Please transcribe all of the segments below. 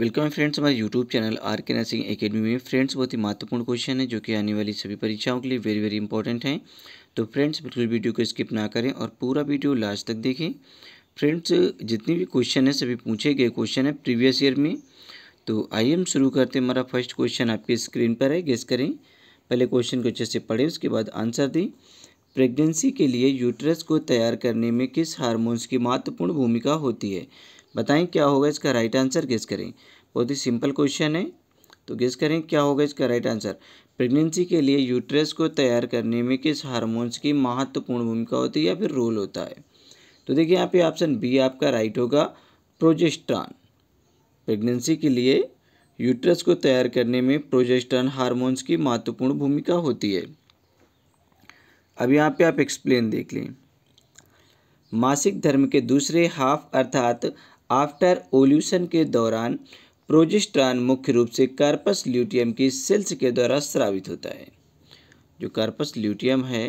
welcome friends हमारे YouTube channel R K nursing academy में friends बहुत ही महत्वपूर्ण क्वेश्चन है जो कि आने वाली सभी परीक्षाओं के लिए वेरी वेरी इंपॉर्टेंट हैं तो फ्रेंड्स बिल्कुल वीडियो को स्किप ना करें और पूरा वीडियो लास्ट तक देखें फ्रेंड्स जितने भी क्वेश्चन है सभी पूछे गए क्वेश्चन है प्रीवियस ईयर में तो आइए हम शुरू करते हैं हमारा फर्स्ट क्वेश्चन आपके स्क्रीन पर है गेस करें पहले क्वेश्चन को अच्छे से पढ़ें उसके बाद आंसर दें प्रेगनेंसी के लिए यूट्रस को तैयार करने में किस हारमोन्स की महत्वपूर्ण भूमिका होती है बताएं क्या होगा इसका राइट आंसर गेस करें बहुत ही सिंपल क्वेश्चन है तो गेस करें क्या होगा इसका राइट आंसर प्रेगनेंसी के लिए यूट्रस को तैयार करने में किस हार्मोन्स की महत्वपूर्ण भूमिका होती है या फिर रोल होता है तो देखिए यहाँ पे ऑप्शन बी आपका राइट होगा प्रोजेस्ट्रॉन प्रेगनेंसी के लिए यूट्रस को तैयार करने में प्रोजेस्ट्रॉन हार्मोन्स की महत्वपूर्ण भूमिका होती है अब यहाँ पे आप एक्सप्लेन देख लें मासिक धर्म के दूसरे हाफ अर्थात आफ्टर ओल्यूशन के दौरान प्रोजिस्ट्रान मुख्य रूप से कार्पस ल्यूटियम की सेल्स के द्वारा स्रावित होता है जो कार्पस ल्यूटियम है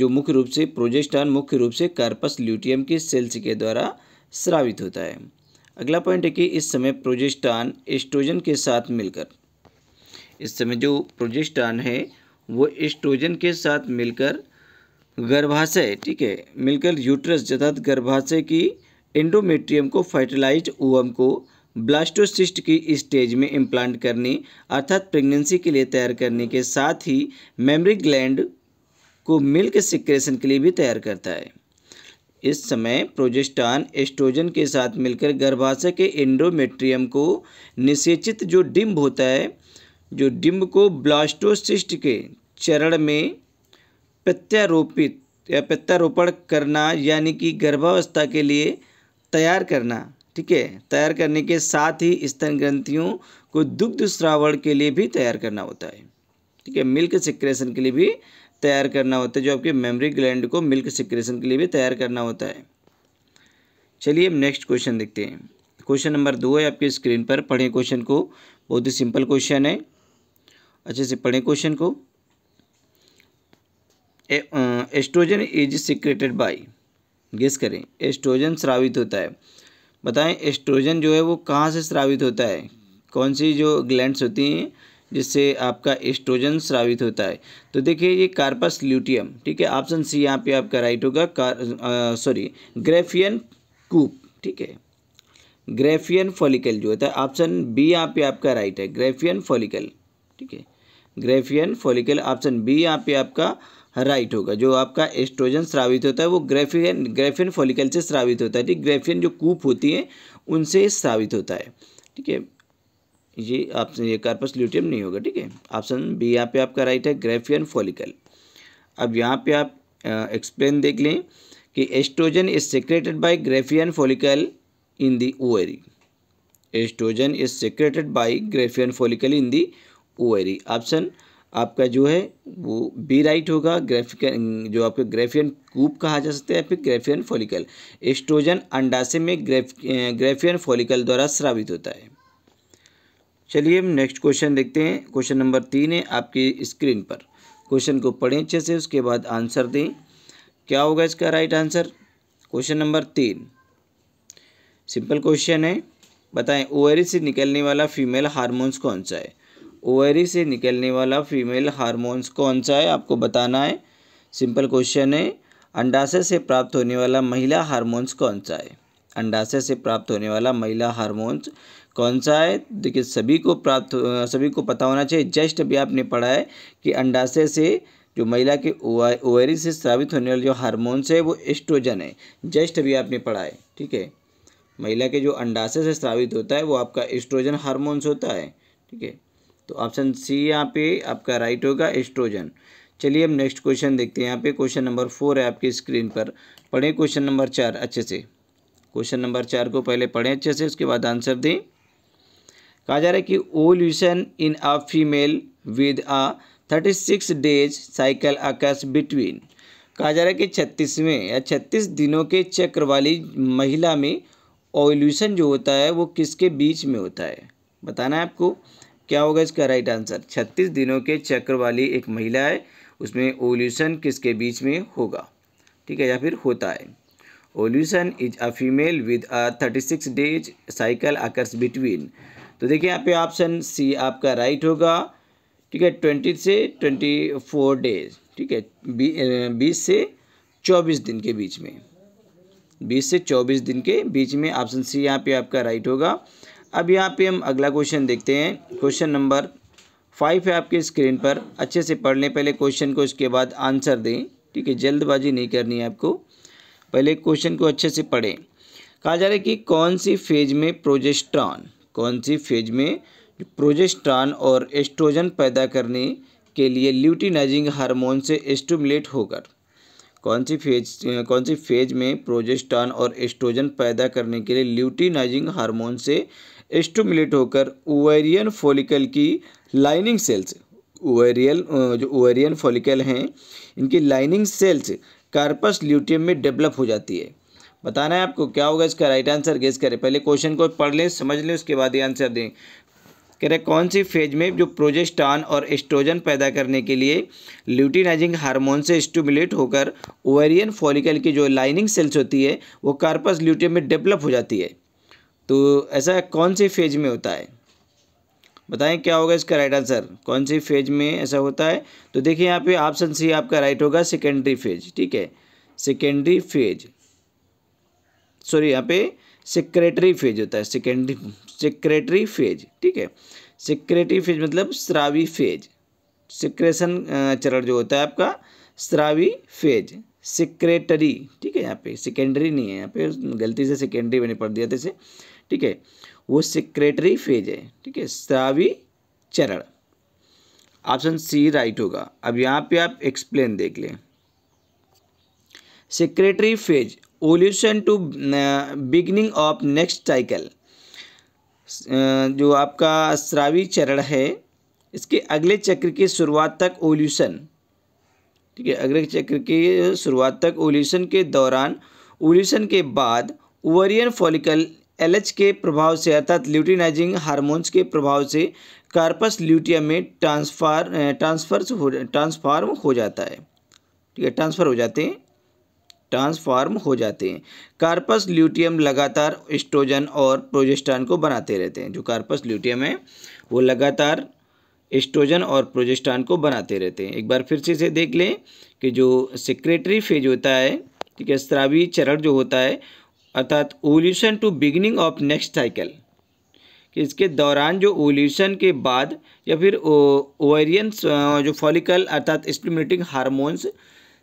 जो मुख्य रूप से प्रोजेस्टान मुख्य रूप से कार्पस ल्यूटियम की सेल्स के द्वारा स्रावित होता है अगला पॉइंट है कि इस समय प्रोजेस्टान एस्ट्रोजन के साथ मिलकर इस समय जो प्रोजेस्टान है वो एस्ट्रोजन के साथ मिलकर गर्भाशय ठीक है मिलकर यूट्रस अर्थात गर्भाशय की एंडोमेट्रियम को फर्टिलाइज ओवम को ब्लास्टोसिस्ट की स्टेज में इम्प्लांट करने अर्थात प्रेगनेंसी के लिए तैयार करने के साथ ही मेमरी ग्लैंड को मिल्क सिक्रेशन के लिए भी तैयार करता है इस समय प्रोजेस्टान एस्ट्रोजन के साथ मिलकर गर्भाशय के एंडोमेट्रियम को निषेचित जो डिम्ब होता है जो डिम्ब को ब्लास्टोसिस्ट के चरण में प्रत्यारोपित या प्रत्यारोपण करना यानी कि गर्भावस्था के लिए तैयार करना ठीक है तैयार करने के साथ ही स्तन ग्रंथियों को दुग्ध श्रावण के लिए भी तैयार करना होता है ठीक है मिल्क सिक्रेशन के लिए भी तैयार करना होता है जो आपके मेमरी ग्लैंड को मिल्क सिक्रेशन के लिए भी तैयार करना होता है चलिए हम नेक्स्ट क्वेश्चन देखते हैं क्वेश्चन नंबर दो है आपके स्क्रीन पर पढ़ें क्वेश्चन को बहुत ही सिंपल क्वेश्चन है अच्छे से पढ़ें क्वेश्चन को estrogen is secreted by guess करें एस्ट्रोजन स्रावित होता है बताएं एस्ट्रोजन जो है वो कहाँ से स्रावित होता है कौन सी जो ग्लैंड्स होती हैं जिससे आपका एस्ट्रोजन स्रावित होता है तो देखिए ये कार्पस ल्यूटियम ठीक है ऑप्शन सी यहाँ पे आपका राइट होगा कार सॉरी ग्रेफियन कूप ठीक है ग्रेफियन फॉलिकल जो होता है ऑप्शन बी यहाँ पे आपका राइट है ग्रेफियन फॉलिकल ठीक है ग्रेफियन फॉलिकल ऑप्शन बी यहाँ पे आपका राइट होगा जो आपका एस्ट्रोजन श्रावित होता है वो ग्रेफिन ग्रेफिन फॉलिकल से श्रावित होता है ठीक ग्रेफिन जो कूप होती है उनसे श्रावित होता है ठीक है ये ऑप्शन ये कार्पस ल्यूटियम नहीं होगा ठीक है ऑप्शन बी यहाँ पे आपका राइट है ग्रेफियन फॉलिकल अब यहाँ पे आप एक्सप्लेन देख लें कि estrogen is secreted by graafian follicle in the ovary estrogen is secreted by graafian follicle in the ovary option आपका जो है वो बी राइट होगा ग्रेफिकन जो आपके ग्रेफियन कूप कहा जा सकता है फिर ग्रेफियन फॉलिकल एस्ट्रोजन अंडासे में ग्रेफ ग्रेफियन फॉलिकल द्वारा स्रावित होता है चलिए हम नेक्स्ट क्वेश्चन देखते हैं क्वेश्चन नंबर तीन है आपकी स्क्रीन पर क्वेश्चन को पढ़ें अच्छे से उसके बाद आंसर दें क्या होगा इसका राइट आंसर क्वेश्चन नंबर तीन सिंपल क्वेश्चन है बताएं ओवरी से निकलने वाला फीमेल हार्मोन्स कौन सा है ओवरी से निकलने वाला फीमेल हार्मोन्स कौन सा है आपको बताना है सिंपल क्वेश्चन है अंडाशय से प्राप्त होने वाला महिला हार्मोन्स कौन सा है अंडाशय से प्राप्त होने वाला महिला हार्मोन्स कौन सा है देखिए सभी को प्राप्त सभी को पता होना चाहिए जस्ट अभी आपने पढ़ा है कि अंडाशय से जो महिला के ओवरी से स्रावित होने वाले जो हार्मोन्स है वो एस्ट्रोजन है जस्ट अभी आपने पढ़ा है ठीक है महिला के जो अंडाशय से स्रावित होता है वो आपका एस्ट्रोजन हार्मोन्स होता है ठीक है तो ऑप्शन सी यहाँ पे आपका राइट होगा एस्ट्रोजन चलिए हम नेक्स्ट क्वेश्चन देखते हैं यहाँ पे क्वेश्चन नंबर फोर है आपकी स्क्रीन पर पढ़ें क्वेश्चन नंबर चार अच्छे से क्वेश्चन नंबर चार को पहले पढ़ें अच्छे से उसके बाद आंसर दें कहा जा रहा है कि ovulation in a female with a thirty six days cycle occurs between कहा जा रहा है कि छत्तीसवें या छत्तीस दिनों के चक्र वाली महिला में ओल्यूशन जो होता है वो किसके बीच में होता है बताना है आपको क्या होगा इसका राइट आंसर छत्तीस दिनों के चक्र वाली एक महिला है उसमें ओल्यूशन किसके बीच में होगा ठीक है या फिर होता है ovulation is a female with a thirty six days cycle occurs between तो देखिए यहाँ पे ऑप्शन सी आपका राइट होगा ठीक है ट्वेंटी से ट्वेंटी फोर डेज ठीक है बीस से चौबीस दिन के बीच में बीस से चौबीस दिन के बीच में ऑप्शन सी यहाँ पे आपका राइट होगा अब यहाँ पे हम अगला क्वेश्चन देखते हैं क्वेश्चन नंबर फाइव है आपके स्क्रीन पर अच्छे से पढ़ लें पहले क्वेश्चन को इसके बाद आंसर दें ठीक है जल्दबाजी नहीं करनी है आपको पहले क्वेश्चन को अच्छे से पढ़ें कहा जा रहा है कि कौन सी फेज में प्रोजेस्ट्रॉन कौन सी फेज में प्रोजेस्ट्रॉन और एस्ट्रोजन पैदा करने के लिए ल्यूटिनाइजिंग हार्मोन से स्टूमुलेट होकर कौन सी फेज कौन सी फेज में प्रोजेस्ट्रॉन और एस्ट्रोजन पैदा करने के लिए ल्यूटिनाइजिंग हार्मोन से एस्टूमुलेट होकर ओवेरियन फॉलिकल की लाइनिंग सेल्स ओवेरियल जो ओवेरियन फॉलिकल हैं इनकी लाइनिंग सेल्स कार्पस ल्यूटियम में डेवलप हो जाती है बताना है आपको क्या होगा इसका राइट आंसर गेस करें पहले क्वेश्चन को पढ़ लें समझ लें उसके बाद ही आंसर दें कह रहे कौन सी फेज में जो प्रोजेस्टान और एस्ट्रोजन पैदा करने के लिए ल्यूटिनाइजिंग हार्मोन से स्टूमुलेट होकर ओवेरियन फॉलिकल की जो लाइनिंग सेल्स होती है वो कार्पस ल्यूटियम में डेवलप हो जाती है तो ऐसा कौन से फेज में होता है बताएं क्या होगा इसका राइट आंसर कौन सी फेज में ऐसा होता है तो देखिए यहाँ पे ऑप्शन सी आपका राइट होगा सेकेंडरी फेज ठीक है सेकेंडरी फेज सॉरी यहाँ पे सेक्रेटरी फेज होता है सेकेंडरी सेक्रेटरी फेज ठीक है सेक्रेटरी फेज मतलब श्रावी फेज सिक्रेशन चरण जो होता है आपका श्रावी फेज सेक्रेटरी ठीक है यहाँ पे सेकेंडरी नहीं है यहाँ पे गलती से सेकेंडरी मैंने पढ़ दिया था इसे ठीक है वो सेक्रेटरी फेज है ठीक है श्रावी चरण ऑप्शन सी राइट होगा अब यहाँ पे आप एक्सप्लेन देख लें secretory phase ovulation to beginning of next cycle जो आपका श्रावी चरण है इसके अगले चक्र की शुरुआत तक ओल्यूशन ठीक है अगले चक्र की शुरुआत तक ओल्यूशन के दौरान ओल्यूशन के बाद ओवरियन फॉलिकल एलएच के प्रभाव से अर्थात ल्यूटिनाइजिंग हार्मोन्स के प्रभाव से कार्पस ल्यूटिया में ट्रांसफार ट्रांसफर हो ट्रांसफार्म हो जाता है ठीक है ट्रांसफर हो जाते हैं ट्रांसफार्म हो जाते हैं कार्पस ल्यूटियम लगातार एस्ट्रोजन और प्रोजेस्टान को बनाते रहते हैं जो कार्पस ल्यूटियम है वो लगातार एस्ट्रोजन और प्रोजेस्टान को बनाते रहते हैं एक बार फिर से इसे देख लें कि जो सेक्रेटरी फेज होता है ठीक है स्त्रावी चरण जो होता है अर्थात ovulation to beginning of next cycle कि इसके दौरान जो ओल्यूशन के बाद या फिर ओवेरियन जो फॉलिकल अर्थात स्टिमुलेटिंग हारमोन्स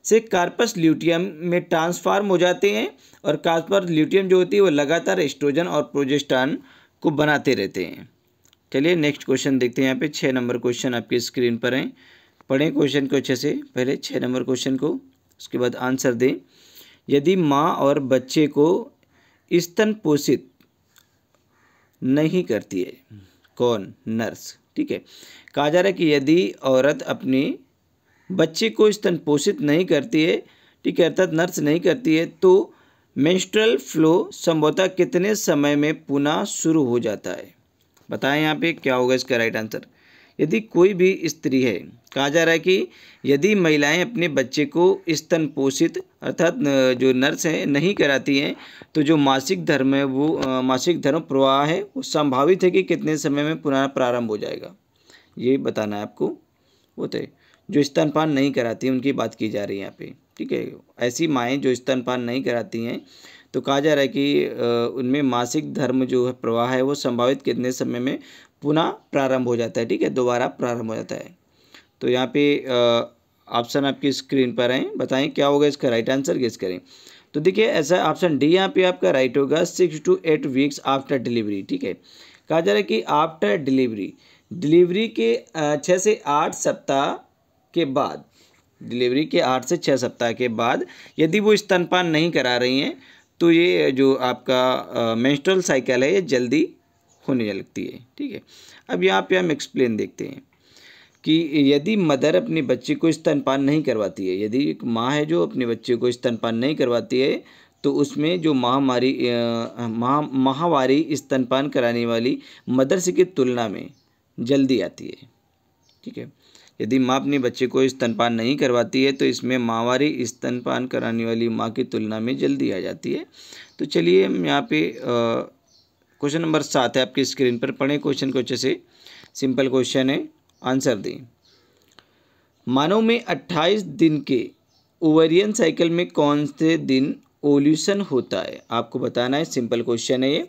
से कार्पस ल्यूटियम में ट्रांसफार्म हो जाते हैं और कार्पस ल्यूटियम जो होती है वो लगातार एस्ट्रोजन और प्रोजेस्टान को बनाते रहते हैं चलिए नेक्स्ट क्वेश्चन देखते हैं यहाँ पे छः नंबर क्वेश्चन आपकी स्क्रीन पर हैं पढ़ें क्वेश्चन को अच्छे से पहले छः नंबर क्वेश्चन को उसके बाद आंसर दें यदि माँ और बच्चे को स्तन पोषित नहीं करती है कौन नर्स ठीक है कहा जा रहा है कि यदि औरत अपनी बच्चे को स्तन पोषित नहीं करती है ठीक है अर्थात नर्स नहीं करती है तो मेंस्ट्रुअल फ्लो संभवतः कितने समय में पुनः शुरू हो जाता है बताएं यहाँ पे क्या होगा इसका राइट आंसर यदि कोई भी स्त्री है कहा जा रहा है कि यदि महिलाएं अपने बच्चे को स्तन पोषित अर्थात जो नर्स हैं नहीं कराती हैं तो जो मासिक धर्म है वो मासिक धर्म प्रवाह है वो संभावित है कि कितने समय में पुराना प्रारंभ हो जाएगा ये बताना है आपको वो तो जो स्तनपान नहीं कराती उनकी बात की जा रही है यहाँ पे ठीक है ऐसी माएँ जो स्तनपान नहीं कराती हैं तो कहा जा रहा है कि उनमें मासिक धर्म जो है प्रवाह है वो संभावित कितने समय में पुनः प्रारंभ हो जाता है ठीक है दोबारा प्रारंभ हो जाता है तो यहाँ पे ऑप्शन आपकी स्क्रीन पर आए बताएं क्या होगा इसका राइट आंसर गेस करें तो देखिए ऐसा ऑप्शन डी यहाँ पे आपका राइट होगा six to eight weeks after delivery ठीक है कहा जा रहा है कि आफ्टर डिलीवरी डिलीवरी के छः से आठ सप्ताह के बाद डिलीवरी के आठ से छः सप्ताह के बाद यदि वो स्तनपान नहीं करा रही हैं तो ये जो आपका मेंस्ट्रुअल साइकिल है ये जल्दी होने लगती है ठीक है अब यहाँ पे हम एक्सप्लेन देखते हैं कि यदि मदर अपने बच्चे को स्तनपान नहीं करवाती है यदि एक माँ है जो अपने बच्चे को स्तनपान नहीं करवाती है तो उसमें जो महामारी महा माहवारी स्तनपान कराने वाली मदरसे की तुलना में जल्दी आती है ठीक है यदि माँ अपने बच्चे को स्तनपान नहीं करवाती है तो इसमें माहवारी स्तनपान कराने वाली माँ की तुलना में जल्दी आ जाती है तो चलिए हम यहाँ पे क्वेश्चन नंबर सात है आपकी स्क्रीन पर पढ़ें क्वेश्चन को अच्छे से सिंपल क्वेश्चन है आंसर दें मानव में अट्ठाईस दिन के ओवरियन साइकिल में कौन से दिन ओल्यूशन होता है आपको बताना है सिंपल क्वेश्चन है ये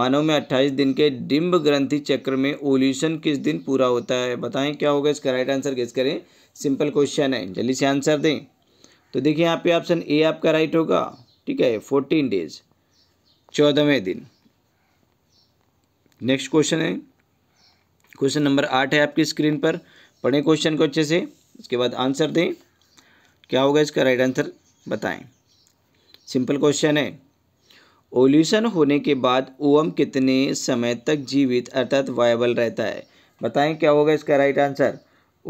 मानव में अट्ठाईस दिन के डिम्ब ग्रंथि चक्र में ओल्यूशन किस दिन पूरा होता है बताएं क्या होगा इसका राइट आंसर किस करें सिंपल क्वेश्चन है जल्दी से आंसर दें तो देखिए यहाँ पे ऑप्शन ए आपका राइट होगा ठीक है फोर्टीन डेज चौदहवें दिन नेक्स्ट क्वेश्चन है क्वेश्चन नंबर आठ है आपकी स्क्रीन पर पढ़ें क्वेश्चन को अच्छे से उसके बाद आंसर दें क्या होगा इसका राइट आंसर बताएं सिंपल क्वेश्चन है ओल्यूशन होने के बाद ओम कितने समय तक जीवित अर्थात वायबल रहता है बताएं क्या होगा इसका राइट आंसर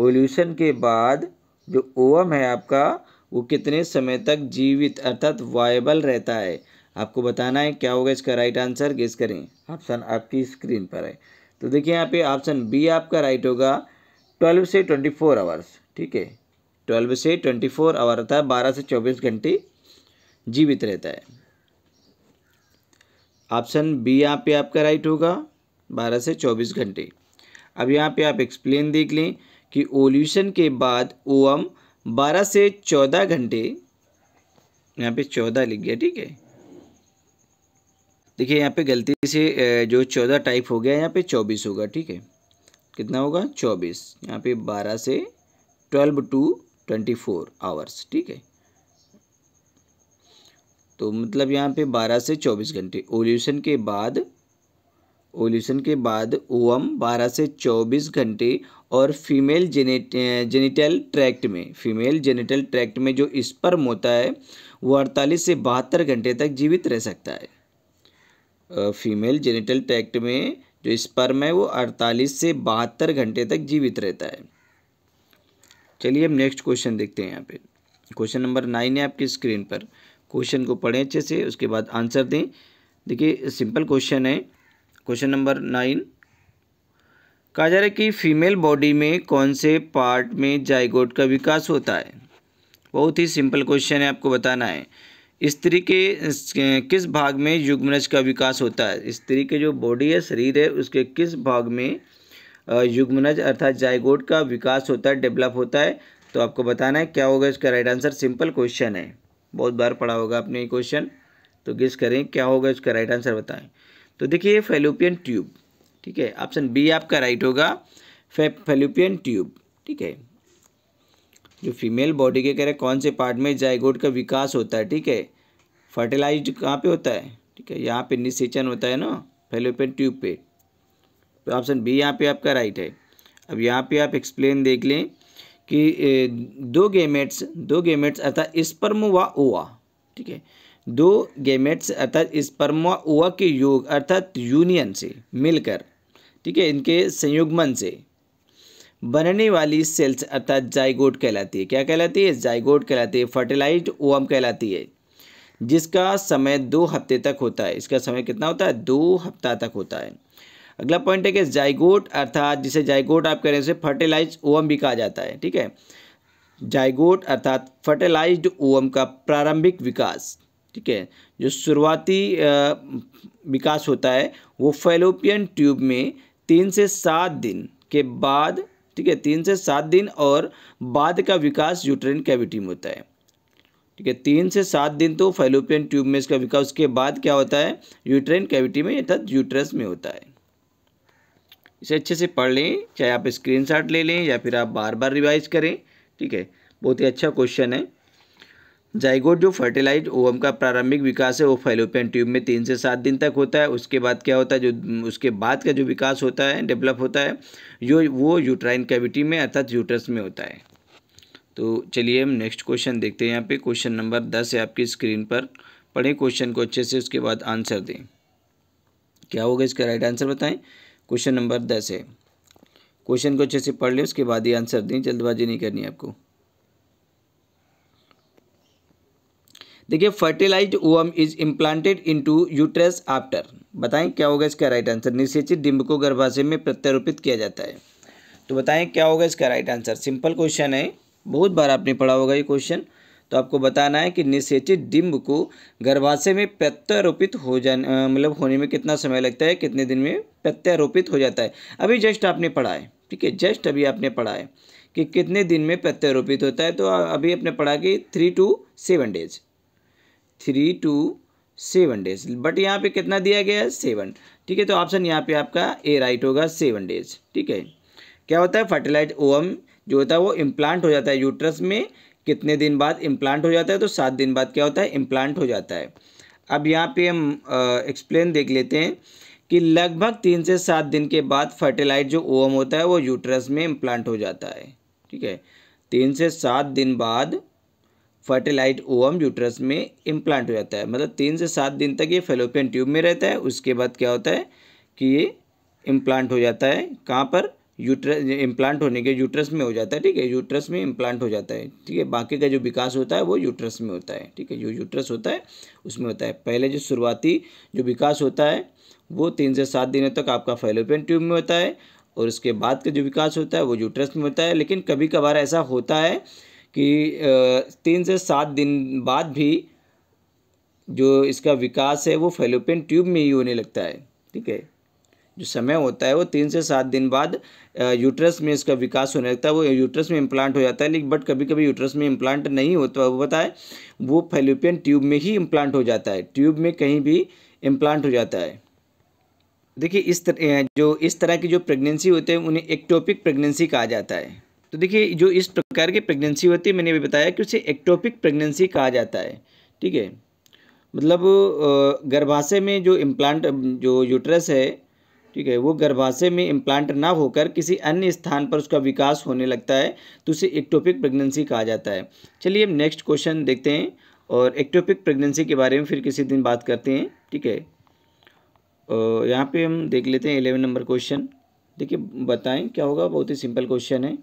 ओल्यूशन के बाद जो ओम है आपका वो कितने समय तक जीवित अर्थात वायबल रहता है आपको बताना है क्या होगा इसका राइट आंसर गेस करें ऑप्शन आपकी स्क्रीन पर है तो देखिए यहाँ पे ऑप्शन बी आपका राइट होगा ट्वेल्व से ट्वेंटी फोर आवर्स ठीक है ट्वेल्व से ट्वेंटी फोर आवर होता है बारह से चौबीस घंटे जीवित रहता है ऑप्शन बी यहाँ पे आपका राइट होगा बारह से चौबीस घंटे अब यहाँ पे आप एक्सप्लेन देख लें कि ओल्यूशन के बाद एम बारह से चौदह घंटे यहाँ पे चौदह लिख गया ठीक है देखिए यहाँ पे गलती से जो चौदह टाइप हो गया यहाँ पे चौबीस होगा ठीक है कितना होगा चौबीस यहाँ पे बारह से twelve to twenty four hours ठीक है तो मतलब यहाँ पे बारह से चौबीस घंटे ओल्यूशन के बाद ओल्यूशन के बाद ओवम बारह से चौबीस घंटे और फीमेल जेनेट जेनिटल ट्रैक्ट में फीमेल जेनिटल ट्रैक्ट में जो स्पर्म होता है वो अड़तालीस से बहत्तर घंटे तक जीवित रह सकता है फीमेल जेनिटल ट्रैक्ट में जो स्पर्म है वो अड़तालीस से बहत्तर घंटे तक जीवित रहता है चलिए हम नेक्स्ट क्वेश्चन देखते हैं यहाँ पे क्वेश्चन नंबर नाइन है आपकी स्क्रीन पर क्वेश्चन को पढ़ें अच्छे से उसके बाद आंसर दें देखिए सिंपल क्वेश्चन है क्वेश्चन नंबर नाइन कहा जा रहा है कि फीमेल बॉडी में कौन से पार्ट में जाइगोट का विकास होता है बहुत ही सिंपल क्वेश्चन है आपको बताना है स्त्री के किस भाग में युग्मनज का विकास होता है स्त्री के जो बॉडी है शरीर है उसके किस भाग में युग्मनज अर्थात जायगोट का विकास होता है डेवलप होता है तो आपको बताना है क्या होगा इसका राइट आंसर सिंपल क्वेश्चन है बहुत बार पढ़ा होगा आपने ये क्वेश्चन तो गिस करें क्या होगा इसका राइट आंसर बताएं तो देखिए फेलोपियन ट्यूब ठीक है ऑप्शन बी आपका राइट होगा फे फेलोपियन ट्यूब ठीक है जो फीमेल बॉडी के कह रहे कौन से पार्ट में जायगोट का विकास होता है ठीक है फर्टिलाइज कहाँ पे होता है ठीक है यहाँ पे निषेचन होता है ना फेलोपियन ट्यूब पे तो ऑप्शन बी यहाँ पे आपका राइट है अब यहाँ पे आप एक्सप्लेन देख लें कि दो गेमेट्स दो गेमेट्स अर्थात स्पर्म व ओवा ठीक है दो गेमेट्स अर्थात स्पर्म व ओवा के योग अर्थात यूनियन से मिलकर ठीक है इनके संयुग्मन से बनने वाली सेल्स अर्थात जाइगोट कहलाती है क्या कहलाती है जाइगोट कहलाती है फर्टिलाइज ओम कहलाती है जिसका समय दो हफ्ते तक होता है इसका समय कितना होता है दो हफ्ता तक होता है अगला पॉइंट है कि जाइगोट अर्थात जिसे जाइगोट आप कह रहे हैं उसे फर्टिलाइज ओम भी कहा जाता है ठीक है जाइगोट अर्थात फर्टिलाइज ओम का प्रारंभिक विकास ठीक है जो शुरुआती विकास होता है वो फेलोपियन ट्यूब में तीन से सात दिन के बाद ठीक है तीन से सात दिन और बाद का विकास यूट्रेन कैविटी में होता है ठीक है तीन से सात दिन तो फाइलोपियन ट्यूब में इसका विकास उसके बाद क्या होता है यूट्रेन कैविटी में अर्थात यूट्रस में होता है इसे अच्छे से पढ़ लें चाहे आप स्क्रीनशॉट ले लें या फिर आप बार बार रिवाइज करें ठीक है बहुत ही अच्छा क्वेश्चन है जाइगोट जो फर्टिलाइज ओवम का प्रारंभिक विकास है वो फेलोपियन ट्यूब में तीन से सात दिन तक होता है उसके बाद क्या होता है जो उसके बाद का जो विकास होता है डेवलप होता है जो वो यूट्राइन कैविटी में अर्थात यूट्रस में होता है तो चलिए हम नेक्स्ट क्वेश्चन देखते हैं यहाँ पे क्वेश्चन नंबर दस है आपकी स्क्रीन पर पढ़ें क्वेश्चन को अच्छे से उसके बाद आंसर दें क्या होगा इसका राइट आंसर बताएं क्वेश्चन नंबर दस है क्वेश्चन को अच्छे से पढ़ लें उसके बाद ही आंसर दें जल्दबाजी नहीं करनी आपको देखिए fertilize ovum is implanted into uterus after बताएं क्या होगा इसका राइट आंसर निषेचित डिम्ब को गर्भाशय में प्रत्यारोपित किया जाता है तो बताएं क्या होगा इसका राइट आंसर सिंपल क्वेश्चन है बहुत बार आपने पढ़ा होगा ये क्वेश्चन तो आपको बताना है कि निषेचित डिम्ब को गर्भाशय में प्रत्यारोपित हो जाने मतलब होने में कितना समय लगता है कितने दिन में प्रत्यारोपित हो जाता है अभी जस्ट आपने पढ़ा है ठीक है जस्ट अभी आपने पढ़ा है कि कितने दिन में प्रत्यारोपित होता है तो अभी आपने पढ़ा कि three to seven days three to seven days but यहाँ पे कितना दिया गया है सेवन ठीक है तो ऑप्शन यहाँ पे आपका ए राइट होगा सेवन डेज ठीक है क्या होता है फर्टिलाइज ओवम जो होता है वो इम्प्लांट हो जाता है यूट्रस में कितने दिन बाद इम्प्लांट हो जाता है तो सात दिन बाद क्या होता है इम्प्लांट हो जाता है अब यहाँ पे हम एक्सप्लेन देख लेते हैं कि लगभग तीन से सात दिन के बाद फर्टिलाइज जो ओम होता है वो यूट्रस में इम्प्लांट हो जाता है ठीक है तीन से सात दिन बाद फर्टिलाइज ओवम यूट्रस में इम्प्लांट हो जाता है मतलब तीन से सात दिन तक ये फेलोपियन ट्यूब में रहता है उसके बाद क्या होता है कि ये इम्प्लांट हो जाता है कहाँ पर यूट्रस इम्प्लांट होने के यूट्रस में हो जाता है ठीक है यूट्रस में इम्प्लांट हो जाता है ठीक है बाकी का जो विकास होता है वो यूट्रस में होता है ठीक है जो यूट्रस होता है उसमें होता है पहले जो शुरुआती जो विकास होता है वो तीन से सात दिनों तक आपका फेलोपियन ट्यूब में होता है और उसके बाद का जो विकास होता है वो यूट्रस में होता है लेकिन कभी कभार ऐसा होता है कि तीन से सात दिन बाद भी जो इसका विकास है वो फेलोपियन ट्यूब में ही होने लगता है ठीक है जो समय होता है वो तीन से सात दिन बाद यूट्रस में इसका विकास होने लगता है वो यूट्रस में इम्प्लांट हो जाता है लेकिन बट कभी कभी यूट्रस में इम्प्लांट नहीं होता वो पता है वो फेलोपियन ट्यूब में ही इम्प्लांट हो जाता है ट्यूब में कहीं भी इम्प्लांट हो जाता है देखिए इस तरह जो इस तरह की जो प्रेगनेंसी होते हैं उन्हें एक्टोपिक प्रेगनेंसी कहा जाता है तो देखिए जो इस प्रकार की प्रेगनेंसी होती है मैंने अभी बताया कि उसे एक्टोपिक प्रेगनेंसी कहा जाता है ठीक है मतलब गर्भाशय में जो इम्प्लांट जो यूट्रस है ठीक है वो गर्भाशय में इम्प्लांट ना होकर किसी अन्य स्थान पर उसका विकास होने लगता है तो उसे एक्टोपिक प्रेगनेंसी कहा जाता है चलिए हम नेक्स्ट क्वेश्चन देखते हैं और एक्टोपिक प्रेगनेंसी के बारे में फिर किसी दिन बात करते हैं ठीक है यहाँ पे हम देख लेते हैं एलेवन नंबर क्वेश्चन देखिए बताएं क्या होगा बहुत ही सिंपल क्वेश्चन है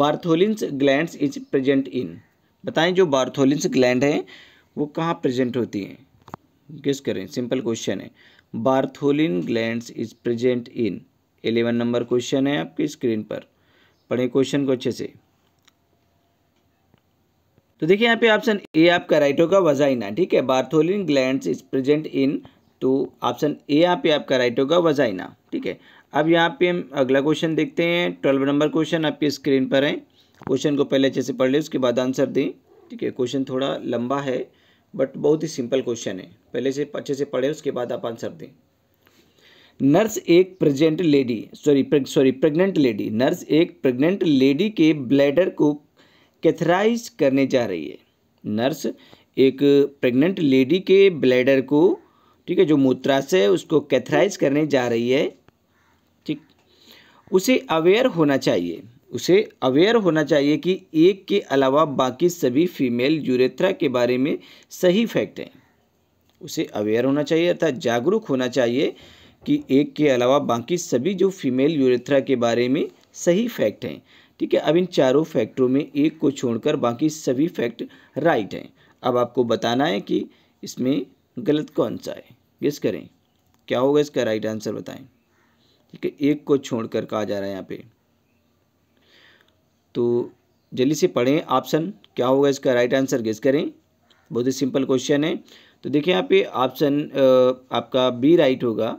Bartholin's gland is present in बताएं जो बार्थोलिन्स ग्लैंड है वो कहाँ प्रेजेंट होती हैं किस करें सिंपल क्वेश्चन है Bartholin gland is present in eleven number question है आपकी स्क्रीन पर पढ़े क्वेश्चन को अच्छे से तो देखिए यहाँ पे ऑप्शन ए आपका राइट होगा वजाइना ठीक है Bartholin gland is present in तो ऑप्शन ए यहाँ पे आपका राइट होगा वजाइना ठीक है अब यहाँ पे हम अगला क्वेश्चन देखते हैं ट्वेल्व नंबर क्वेश्चन आपकी स्क्रीन पर है क्वेश्चन को पहले अच्छे से पढ़ लें उसके बाद आंसर दें ठीक है क्वेश्चन थोड़ा लंबा है बट बहुत ही सिंपल क्वेश्चन है पहले से अच्छे से पढ़ें उसके बाद आप आंसर दें नर्स एक present lady sorry sorry pregnant lady nurse एक प्रेग्नेंट लेडी के ब्लैडर को कैथराइज करने जा रही है नर्स एक प्रेग्नेंट लेडी के ब्लैडर को ठीक है जो मूत्राशय है उसको कैथराइज करने जा रही है उसे अवेयर होना चाहिए उसे अवेयर होना चाहिए कि एक के अलावा बाकी सभी फीमेल यूरेथ्रा के बारे में सही फैक्ट हैं उसे अवेयर होना चाहिए अर्थात जागरूक होना चाहिए कि एक के अलावा बाकी सभी जो फीमेल यूरेथ्रा के बारे में सही फैक्ट हैं ठीक है अब इन चारों फैक्टरों में एक को छोड़कर बाकी सभी फैक्ट राइट हैं अब आपको बताना है कि इसमें गलत कौन सा है गेस करें क्या होगा इसका राइट आंसर बताएं ठीक है एक को छोड़कर कहा जा रहा है यहाँ पे तो जल्दी से पढ़ें ऑप्शन क्या होगा इसका राइट आंसर गेस करें बहुत ही सिंपल क्वेश्चन है तो देखिए यहाँ पे ऑप्शन आपका बी राइट होगा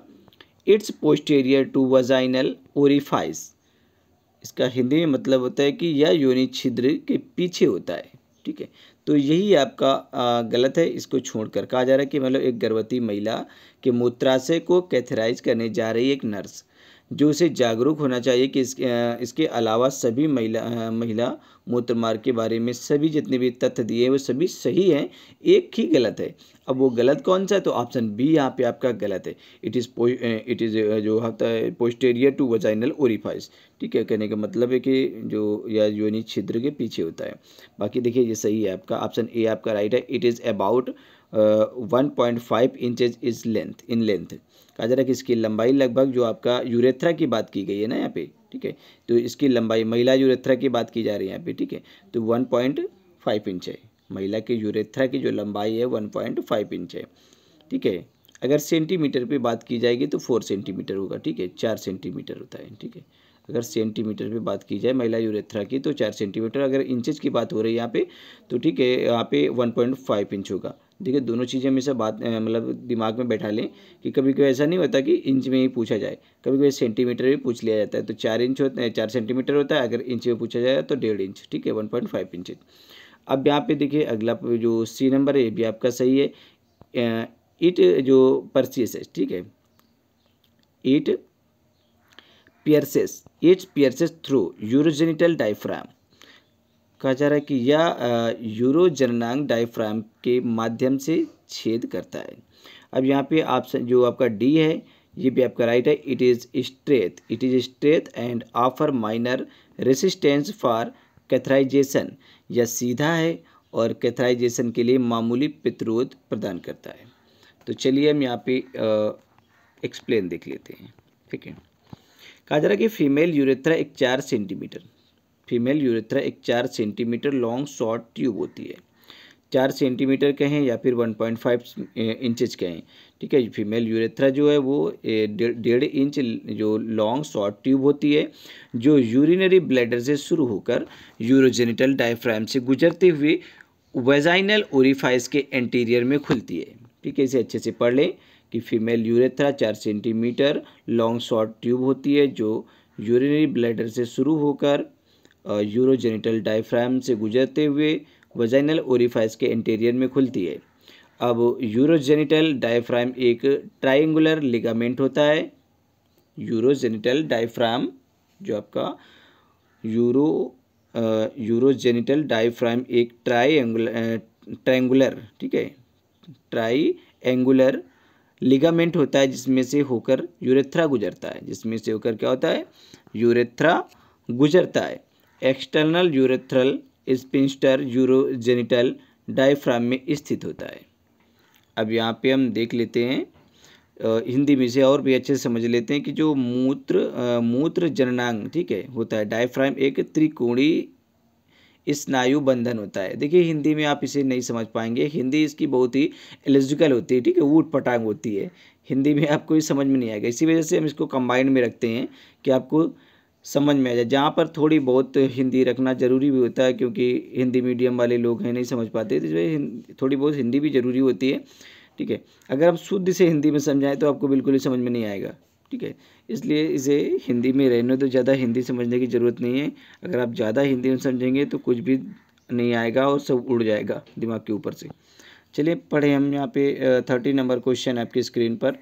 it's posterior to vaginal orifice इसका हिंदी में मतलब होता है कि यह योनि छिद्र के पीछे होता है ठीक है तो यही आपका गलत है इसको छोड़कर कहा जा रहा है कि मतलब एक गर्भवती महिला के मूत्राशय को कैथराइज करने जा रही एक नर्स जो उसे जागरूक होना चाहिए कि इसके इसके अलावा सभी महिला महिला मूत्र मार्ग के बारे में सभी जितने भी तथ्य दिए हैं वो सभी सही हैं एक ही गलत है अब वो गलत कौन सा है तो ऑप्शन बी यहाँ पे आपका गलत है इट इज़ इट इज़ जो होता है पोस्टेरियर टू वजाइनल ओरिफाइस ठीक है कहने का मतलब है कि जो या योनि छिद्र के पीछे होता है बाकी देखिए ये सही है आपका ऑप्शन ए आपका राइट है it is about one point five inches is length in length कहा जा रहा है इसकी लंबाई लगभग जो आपका यूरेथ्रा की बात की गई है ना यहाँ पे ठीक है तो इसकी लंबाई महिला यूरेथ्रा की बात की जा रही है यहाँ पे ठीक है तो वन पॉइंट फाइव इंच है महिला के यूरेथ्रा की जो लंबाई है वन पॉइंट फाइव इंच है ठीक है अगर सेंटीमीटर पर बात की जाएगी तो फोर सेंटीमीटर होगा ठीक है चार सेंटीमीटर होता है ठीक है अगर सेंटीमीटर पे बात की जाए महिला यूरेथ्रा की तो चार सेंटीमीटर अगर इंचेज की बात हो रही है यहाँ पे तो ठीक है यहाँ पे वन पॉइंट फाइव इंच होगा ठीक है दोनों चीज़ें हमेशा बात मतलब दिमाग में बैठा लें कि कभी कभी ऐसा नहीं होता कि इंच में ही पूछा जाए कभी कभी सेंटीमीटर भी पूछ लिया जाता है तो चार इंच होता है चार सेंटीमीटर होता है अगर इंच में पूछा जाए तो डेढ़ इंच ठीक है वन पॉइंट फाइव इंच अब यहाँ पे देखिए अगला जो सी नंबर है ये भी आपका सही है इट जो परचेस है ठीक है it pierces it pierces through urogenital diaphragm कहा जा रहा है कि यह यूरो जननांग डायफ्राम के माध्यम से छेद करता है अब यहाँ पे आप जो आपका डी है ये भी आपका राइट है it is straight it is straight and offer minor resistance for catheterization यह सीधा है और कैथराइजेशन के लिए मामूली प्रतिरोध प्रदान करता है तो चलिए हम यहाँ पे एक्सप्लेन देख लेते हैं ठीक है कहा जा रहा है कि फीमेल यूरेथ्रा एक चार सेंटीमीटर फीमेल यूरेथ्रा एक चार सेंटीमीटर लॉन्ग शॉर्ट ट्यूब होती है चार सेंटीमीटर कहें या फिर वन पॉइंट फाइव इंचज कहें ठीक है फीमेल यूरेथ्रा जो है वो डेढ़ इंच जो लॉन्ग शॉर्ट ट्यूब होती है जो यूरिनरी ब्लैडर से शुरू होकर यूरोजेनिटल डायफ्राम से गुजरते हुए वेजाइनल ओरिफाइस के एंटीरियर में खुलती है ठीक है इसे अच्छे से पढ़ लें कि फीमेल यूरेथ्रा चार सेंटीमीटर लॉन्ग शॉर्ट ट्यूब होती है जो यूरिनरी ब्लैडर से शुरू होकर यूरोजेनिटल डायफ्राम से गुजरते हुए वजाइनल ओरिफाइस के इंटीरियर में खुलती है अब यूरोजेनिटल डायफ्राम एक ट्राइंगुलर लिगामेंट होता है यूरोजेनिटल डायफ्राम जो आपका यूरो यूरोजेनिटल डायफ्राम एक ट्राई ट्राइंगुलर ठीक है ट्राई एंगुलर लिगामेंट होता है जिसमें से होकर यूरेथ्रा गुजरता है जिसमें से होकर क्या होता है यूरेथ्रा गुजरता है external urethral sphincter urogenital diaphragm में स्थित होता है अब यहाँ पे हम देख लेते हैं हिंदी में से और भी अच्छे से समझ लेते हैं कि जो मूत्र मूत्र जननांग ठीक है होता है डायफ्राम एक त्रिकोणी स्नायु बंधन होता है देखिए हिंदी में आप इसे नहीं समझ पाएंगे हिंदी इसकी बहुत ही एलिजिकल होती है ठीक है ऊट पटांग होती है हिंदी में आपको ये समझ में नहीं आएगा इसी वजह से हम इसको कंबाइंड में रखते हैं कि आपको समझ में आ जाए जहाँ पर थोड़ी बहुत हिंदी रखना ज़रूरी भी होता है क्योंकि हिंदी मीडियम वाले लोग हैं नहीं समझ पाते तो थोड़ी बहुत हिंदी भी ज़रूरी होती है ठीक है अगर आप शुद्ध से हिंदी में समझाएं तो आपको बिल्कुल ही समझ में नहीं आएगा ठीक है इसलिए इसे हिंदी में रहने तो ज़्यादा हिंदी समझने की ज़रूरत नहीं है अगर आप ज़्यादा हिंदी में समझेंगे तो कुछ भी नहीं आएगा और सब उड़ जाएगा दिमाग के ऊपर से चलिए पढ़े हम यहाँ पे थर्टी नंबर क्वेश्चन आपकी स्क्रीन पर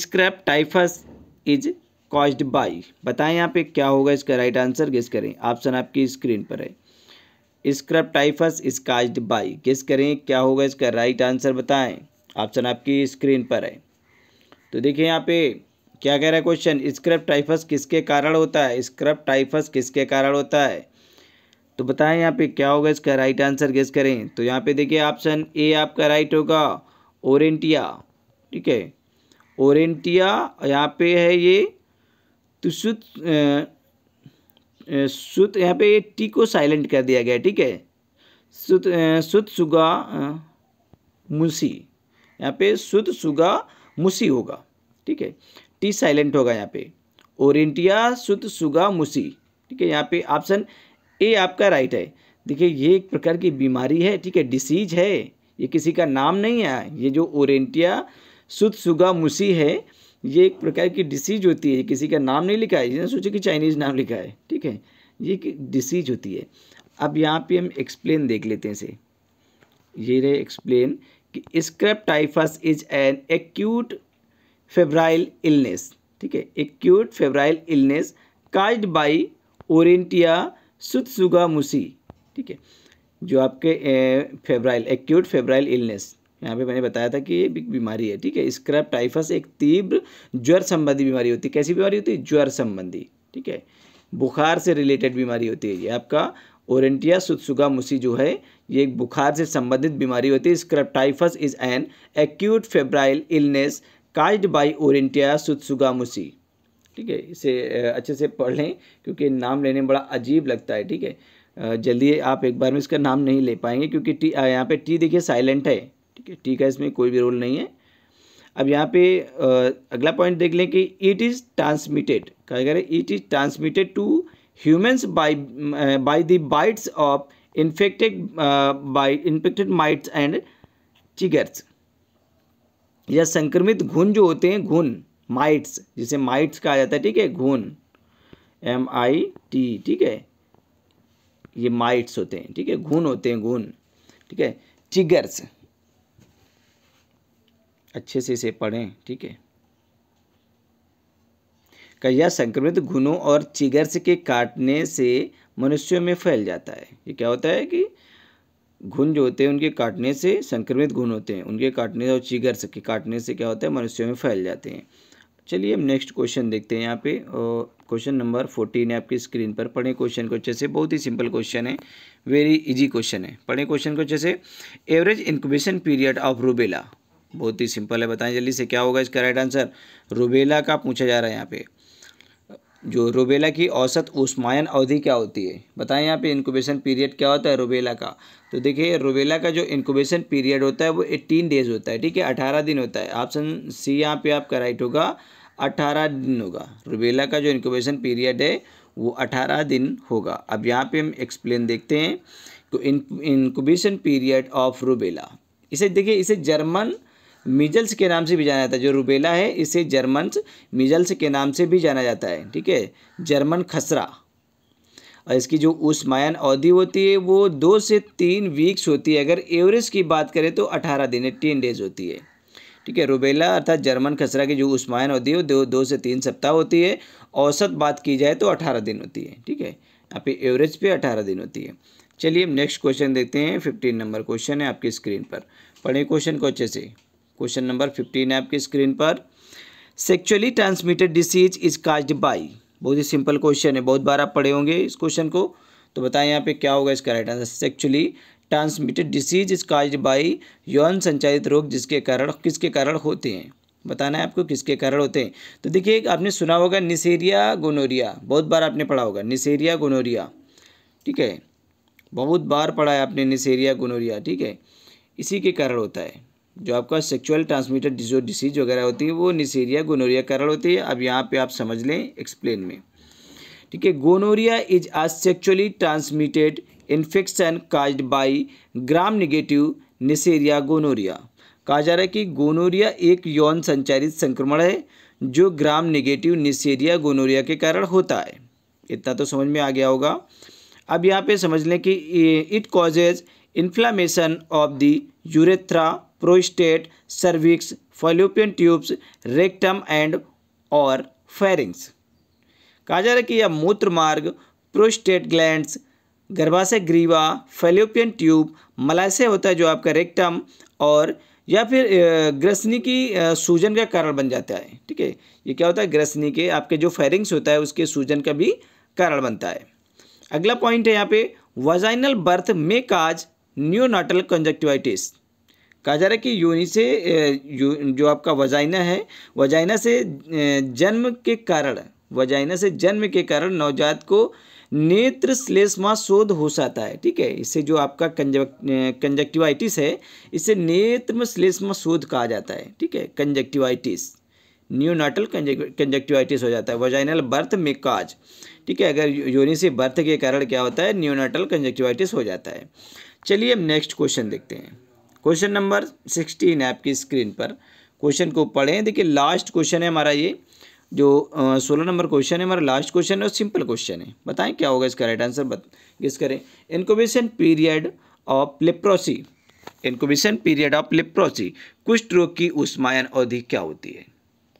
scrub typhus is caused by बताएं यहाँ पे क्या होगा इसका राइट आंसर गेस करें ऑप्शन आपकी स्क्रीन पर है scrub typhus is by guess करें क्या होगा इसका राइट आंसर बताएं ऑप्शन आपकी स्क्रीन पर है तो देखिए यहाँ पे क्या कह रहा है क्वेश्चन स्क्रब टाइफस किसके कारण होता है स्क्रब टाइफस किसके कारण होता है तो बताएं यहाँ पे क्या होगा इसका राइट आंसर गेस करें तो यहाँ पे देखिए ऑप्शन ए आपका राइट होगा ओरेंटिया ठीक है ओरेंटिया यहाँ पे है ये तो सुत सुत यहाँ पे टी को साइलेंट कर दिया गया ठीक है सुत सुत सुगा मुसी यहाँ पे सुत सुगा मुसी होगा ठीक है टी साइलेंट होगा यहाँ पे ओरेंटिया सुत सुगा मुसी ठीक है यहाँ पे ऑप्शन ए आपका राइट है देखिए ये एक प्रकार की बीमारी है ठीक है डिसीज है ये किसी का नाम नहीं है ये जो ओरेंटिया सुगा मुसी है ये एक प्रकार की डिसीज होती है किसी का नाम नहीं लिखा है जिसने सोचे कि चाइनीज़ नाम लिखा है ठीक है ये डिसीज होती है अब यहाँ पे हम एक्सप्लेन देख लेते हैं इसे ये रहे एक्सप्लेन कि scrub typhus is an acute febrile illness ठीक है acute febrile illness caused by Orientia tsutsugamushi ठीक है जो आपके फेब्राइल एक्यूट फेब्राइल इलनेस यहाँ पे मैंने बताया था कि ये एक बीमारी है ठीक है स्क्रब टाइफस एक तीव्र ज्वर संबंधी बीमारी होती है कैसी बीमारी होती है ज्वर संबंधी ठीक है बुखार से रिलेटेड बीमारी होती है ये आपका ओरेंटिया सुत्सुगा मुसी जो है ये एक बुखार से संबंधित बीमारी होती है scrub typhus is an acute febrile illness caused by Orientia tsutsugamushi ठीक है इसे अच्छे से पढ़ लें क्योंकि नाम लेने में बड़ा अजीब लगता है ठीक है जल्दी आप एक बार में इसका नाम नहीं ले पाएंगे क्योंकि टी यहाँ पे टी देखिए साइलेंट है ठीक है टी का इसमें कोई भी रोल नहीं है अब यहाँ पे अगला पॉइंट देख लें कि इट इज़ ट्रांसमिटेड क्या कह रहे it is transmitted to humans by by the bites of infected by infected mites and chiggers या संक्रमित घुन जो होते हैं घुन माइट्स जिसे माइट्स कहा जाता है ठीक है घुन एम आई टी ठीक है ये माइट्स होते हैं ठीक है घुन होते हैं घुन ठीक है चिगर्स अच्छे से इसे पढ़ें ठीक है कहिया संक्रमित घुनों और चिगर्स के काटने से मनुष्यों में फैल जाता है ये क्या होता है कि घुन जो होते हैं उनके काटने से संक्रमित घुन होते हैं उनके काटने और चिगर्स के काटने से क्या होता है मनुष्यों में फैल जाते हैं चलिए हम नेक्स्ट क्वेश्चन देखते हैं यहाँ पे क्वेश्चन नंबर फोर्टीन है आपकी स्क्रीन पर पढ़े क्वेश्चन को अच्छे से बहुत ही सिंपल क्वेश्चन है वेरी इजी क्वेश्चन है पढ़े क्वेश्चन को अच्छे से average incubation period of rubella बहुत ही सिंपल है बताएं जल्दी से क्या होगा इसका राइट आंसर रुबेला का पूछा जा रहा है यहाँ पे जो रुबेला की औसत उस्मायन अवधि क्या होती है बताएं यहाँ पे इंक्यूबेशन पीरियड क्या होता है रुबेला का तो देखिए रुबेला का जो इंक्यूबेशन पीरियड होता है वो एट्टीन डेज होता है ठीक है अठारह दिन होता है ऑप्शन सी यहाँ पे आपका राइट होगा अठारह दिन होगा रुबेला का जो इंक्यूबेशन पीरियड है वो अठारह दिन होगा अब यहाँ पे हम एक्सप्लेन देखते हैं तो इंक्यूबेशन पीरियड ऑफ रुबेला इसे देखिए इसे जर्मन मिजल्स के नाम से भी जाना जाता है जो रुबेला है इसे जर्मन मिजल्स के नाम से भी जाना जाता है ठीक है जर्मन खसरा और इसकी जो उस्मायन अवधि होती है वो दो से तीन वीक्स होती है अगर एवरेज की बात करें तो अठारह दिन टेन डेज होती है ठीक है रुबेला अर्थात जर्मन खसरा की जो उस्मायन अवधि है वो दो दो से तीन सप्ताह होती है औसत बात की जाए तो अठारह दिन होती है ठीक है यहाँ पे एवरेज पे अठारह दिन होती है चलिए हम नेक्स्ट क्वेश्चन देखते हैं फिफ्टीन नंबर क्वेश्चन है आपकी स्क्रीन पर पढ़े क्वेश्चन को अच्छे से क्वेश्चन नंबर फिफ्टीन है आपकी स्क्रीन पर sexually transmitted disease is caused by बहुत ही सिंपल क्वेश्चन है बहुत बार आप पढ़े होंगे इस क्वेश्चन को तो बताएं यहाँ पे क्या होगा इसका right answer sexually transmitted disease is caused by यौन संचालित रोग जिसके कारण किसके कारण होते हैं बताना है आपको किसके कारण होते हैं तो देखिए आपने सुना होगा निसेरिया गोनोरिया बहुत बार आपने पढ़ा होगा निसेरिया गोनोरिया ठीक है बहुत बार पढ़ा है आपने निसेरिया गोनोरिया ठीक है इसी के कारण होता है जो आपका सेक्चुअल ट्रांसमिटेड जो डिसीज वगैरह होती है वो निसेरिया गोनोरिया कारण होती है अब यहाँ पे आप समझ लें एक्सप्लेन में ठीक है gonorrhoea is a sexually transmitted infection caused by gram negative Neisseria gonorrhoeae कहा जा रहा है कि गोनोरिया एक यौन संचारित संक्रमण है जो ग्राम निगेटिव निसेरिया गोनोरिया के कारण होता है इतना तो समझ में आ गया होगा अब यहाँ पे समझ लें कि it causes inflammation of the urethra prostate cervix fallopian tubes rectum and और फेरिंग्स कहा जा रहा है कि यह मूत्र मार्ग प्रोस्टेट ग्लैंड्स गर्भाशय ग्रीवा फेलोपियन ट्यूब मलाशय होता है जो आपका रेक्टम और या फिर ग्रसनी की सूजन का कारण बन जाता है ठीक है ये क्या होता है ग्रसनी के आपके जो फेरिंग्स होता है उसके सूजन का भी कारण बनता है अगला पॉइंट है यहाँ पे वजाइनल बर्थ में काज न्यू नाटल कंजक्टिवाइटिस कहा जा रहा है कि योनि से जो आपका वजाइना है वजाइना से जन्म के कारण वजाइना से जन्म के कारण नवजात को नेत्र श्लेषमा शोध हो जाता है ठीक है इससे जो आपका कंजक्टिवाइटिस है इसे नेत्र श्लेषमा शोध कहा जाता है ठीक है कंजक्टिवाइटिस न्यूनाटल कंजक्टिवाइटिस हो जाता है वजाइनल बर्थ में काज ठीक है अगर योनि से बर्थ के कारण क्या होता है न्यूनाटल कंजक्टिवाइटिस हो जाता है चलिए अब नेक्स्ट क्वेश्चन देखते हैं क्वेश्चन नंबर सिक्सटीन है आपकी स्क्रीन पर क्वेश्चन को पढ़ें देखिए लास्ट क्वेश्चन है हमारा ये जो सोलह नंबर क्वेश्चन है हमारा लास्ट क्वेश्चन है और सिंपल क्वेश्चन है बताएं क्या होगा इसका राइट आंसर बत गेस करें incubation period of leprosy incubation period of leprosy कुष्ठ रोग की उष्मायन अवधि क्या होती है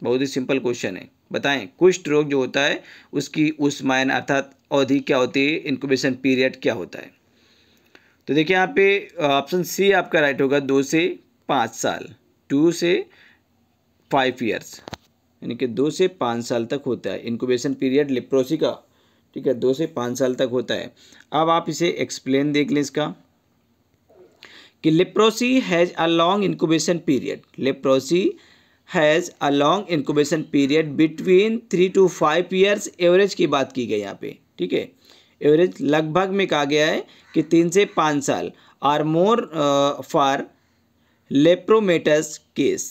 बहुत ही सिंपल क्वेश्चन है बताएं कुष्ठ रोग जो होता है उसकी उष्मायन अर्थात अवधि क्या होती है इनकोबेशन पीरियड क्या होता है तो देखिए यहाँ पे ऑप्शन सी आपका राइट होगा दो से पाँच साल टू से फाइव ईयर्स यानी कि दो से पाँच साल तक होता है इनक्यूबेशन पीरियड लिप्रोसी का ठीक है दो से पाँच साल तक होता है अब आप इसे एक्सप्लेन देख लें इसका कि leprosy has a long incubation period leprosy has a long incubation period between three to five years average की बात की गई यहाँ पे ठीक है एवरेज लगभग में कहा गया है कि तीन से पाँच साल or more for lepromatous case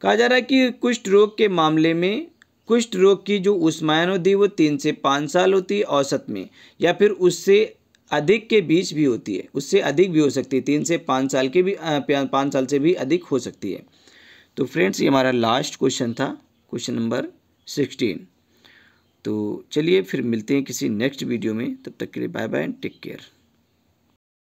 कहा जा रहा है कि कुष्ठ रोग के मामले में कुष्ठ रोग की जो उस्मायन होती है वो तीन से पाँच साल होती है औसत में या फिर उससे अधिक के बीच भी होती है उससे अधिक भी हो सकती है तीन से पाँच साल के भी पाँच साल से भी अधिक हो सकती है तो फ्रेंड्स ये हमारा लास्ट क्वेश्चन था क्वेश्चन नंबर सिक्सटीन तो चलिए फिर मिलते हैं किसी नेक्स्ट वीडियो में तब तक के लिए bye bye and take care